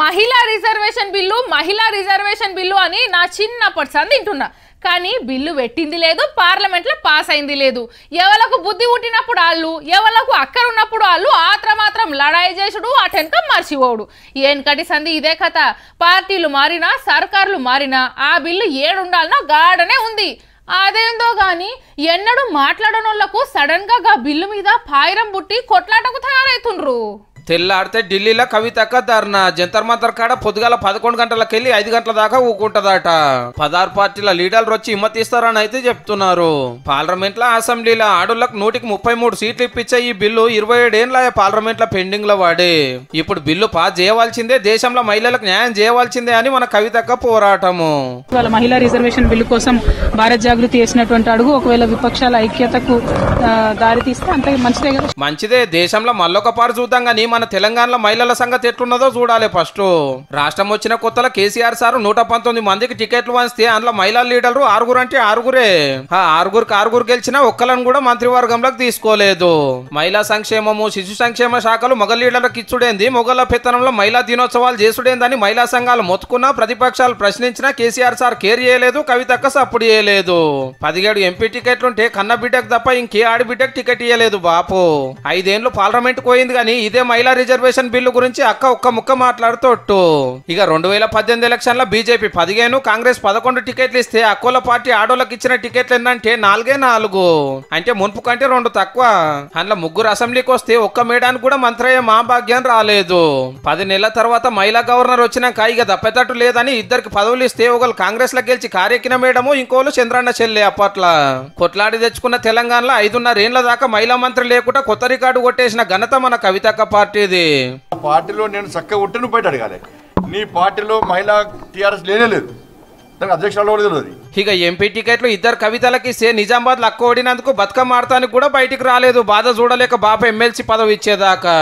మహిళా reservation bill మహిళా reservation bill అని నా చిన్నప్పటి సంది తింటున్నా కానీ బిల్లు పెట్టింది లేదు పార్లమెంట్లో పాస్ అయింది లేదు ఎవలకు బుద్ధి పుట్టినప్పుడు వాళ్ళు ఎవలకు అక్కడున్నప్పుడు వాళ్ళు ఆత్ర మాత్రం లడాయి చేసుడు అటెంత మర్చిపోడు ఏనకటి సంధి ఇదే కథ పార్టీలు మారినా సర్కార్లు మారినా ఆ బిల్లు ఏడుండాలన్నా గాడనే ఉంది అదేందో గాని ఎన్నడూ మాట్లాడనోళ్లకు సడన్గా గా బిల్లు మీద పాయిరం బుట్టి కొట్లాటకు తయారవుతుండ్రు తెల్లాడితే ఢిల్లీలో కవితక్క ధర్న జంతర్ మంతర్ కాడ పొద్దుగాల పదకొండు గంటలకు వెళ్ళి ఐదు గంటల దాకా ఊకుంటదట పదార్ పార్టీల లీడర్లు వచ్చి హిమ్మతిస్తారని అయితే చెప్తున్నారు పార్లమెంట్ లో అసెంబ్లీలో ఆడులకు నూటికి ముప్పై మూడు సీట్లు ఇప్పించే ఈ బిల్లు ఇరవై ఏడేళ్ళ పార్లమెంట్ లో పెండింగ్ లో వాడే ఇప్పుడు బిల్లు పాస్ చేయవలసిందే దేశంలో మహిళలకు న్యాయం చేయవలసిందే అని మన కవితక్క పోరాటము మహిళా రిజర్వేషన్ బిల్లు కోసం భారత్ జాగృతి చేసినటువంటి అడుగు ఒకవేళ విపక్షాల ఐక్యతకు దారితీస్తే అంత మంచిదే మంచిదే దేశంలో మళ్ళొక పారు చూద్దాం కానీ మన తెలంగాణలో మహిళల సంగతి ఎట్లున్నదో చూడాలి ఫస్ట్ రాష్ట్రం వచ్చిన కొత్తలో కేసీఆర్ సార్ నూట పంతొమ్మిది మందికి టికెట్లు వంచితే అందులో మహిళా లీడర్లు ఆరుగురు అంటే ఆరుగురే ఆ ఆరుగురికి ఆరుగురు గెలిచినా ఒక్కలను కూడా మంత్రివర్గంలోకి తీసుకోలేదు మహిళా సంక్షేమము శిశు సంక్షేమ శాఖలు మగ లీడర్లకు ఇచ్చుడేంది మొగల పెత్తనంలో మహిళా దినోత్సవాలు చేసుడేందని మహిళా సంఘాలు మొత్తుకున్నా ప్రతిపక్షాలు ప్రశ్నించినా కేసీఆర్ సార్ కేర్ చేయలేదు కవితక్క సప్పుడు చేయలేదు పదిహేడు ఎంపీ టికెట్లుంటే కన్న బిడ్డకు తప్ప ఇంకే ఆడి బిడ్డకు టికెట్ ఇవ్వలేదు బాపు ఐదేళ్లు పార్లమెంట్ పోయింది కానీ ఇదే మహిళా మహిళా రిజర్వేషన్ బిల్లు గురించి అక్క ఒక్క ముక్క మాట్లాడుతోట్టు ఇక రెండు వేల పద్దెనిమిది లో బీజేపీ పదిహేను కాంగ్రెస్ పదకొండు టికెట్లు ఇస్తే అక్కోల పార్టీ ఆడోళ్ళకి ఇచ్చిన టికెట్లు ఏంటంటే నాలుగే నాలుగు అంటే మున్పు కంటే రెండు తక్కువ అందులో ముగ్గురు అసెంబ్లీకి వస్తే ఒక్క మేడానికి కూడా మంత్రయ్య మా భాగ్యం రాలేదు పది నెలల తర్వాత మహిళా గవర్నర్ వచ్చినాక ఇక తప్పేటట్టు లేదని ఇద్దరికి పదవులు ఇస్తే ఒకరు కాంగ్రెస్ లో గెలిచి కార్యకిన మేడము ఇంకోళ్ళు చంద్రన్న చెల్లె అప్పట్ల కొట్లాడి తెచ్చుకున్న తెలంగాణలో ఐదున్నరేళ్ల దాకా మహిళా మంత్రి లేకుండా కొత్త రికార్డు కొట్టేసిన ఘనత మన కవితక్క పార్టీ పార్టీ పార్టీలో నేను చక్కగా ఉంటే నువ్వు బయట అడగాలి నీ పార్టీలో మహిళా టీఆర్ఎస్ లేనే లేదు ఇక ఎంపీ టికెట్లు ఇద్దరు కవితలకి సే నిజామాబాద్ లక్క ఓడినందుకు బతుకమ్మ ఆడతానికి కూడా బయటికి రాలేదు బాధ చూడలేక బాప ఎమ్మెల్సీ పదవి ఇచ్చేదాకా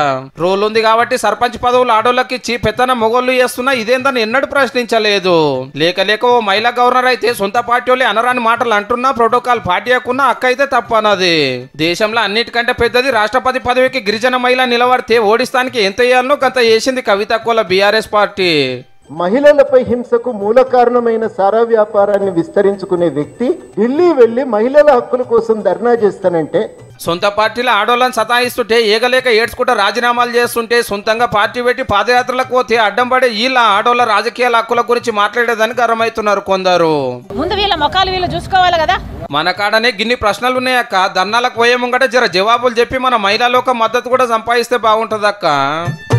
రోల్ ఉంది కాబట్టి సర్పంచ్ పదవులు ఆడోళ్ళకి ఇచ్చి పెత్తన మొగోళ్ళు చేస్తున్నా ఇదేందని ఎన్నడూ ప్రశ్నించలేదు లేక లేక ఓ మహిళా గవర్నర్ అయితే సొంత పార్టీ వాళ్ళే అనరాని మాటలు అంటున్నా ప్రోటోకాల్ పార్టీ అయ్యకున్నా అక్క అయితే తప్పనది దేశంలో అన్నిటికంటే పెద్దది రాష్ట్రపతి పదవికి గిరిజన మహిళ నిలబడితే ఓడిస్తానికి ఎంత చేయాలనో గంత వేసింది కవిత కుల బీఆర్ఎస్ పార్టీ మహిళలపై హింసకు మూల కారణమైన సారా వ్యాపారాన్ని విస్తరించుకునే వ్యక్తి ఢిల్లీ వెళ్లి మహిళల హక్కుల కోసం ధర్నా చేస్తానంటే సొంత పార్టీలో ఆడోళ్ళని సతాయిస్తుంటే ఏగలేక ఏడ్చుకుంటే రాజీనామాలు చేస్తుంటే సొంతంగా పార్టీ పెట్టి పాదయాత్రలకు పోతే అడ్డం పడే వీళ్ళ ఆడోళ్ళ రాజకీయాల హక్కుల గురించి మాట్లాడేదానికి అర్హమవుతున్నారు కొందరు ముందు వీళ్ళ వీళ్ళు చూసుకోవాలి కదా మన కాడనే గిన్ని ప్రశ్నలు ఉన్నాయక్క ధర్నాలకు పోయే ముంగట జర జవాబులు చెప్పి మన మహిళలకు మద్దతు కూడా సంపాదిస్తే బాగుంటుంది అక్క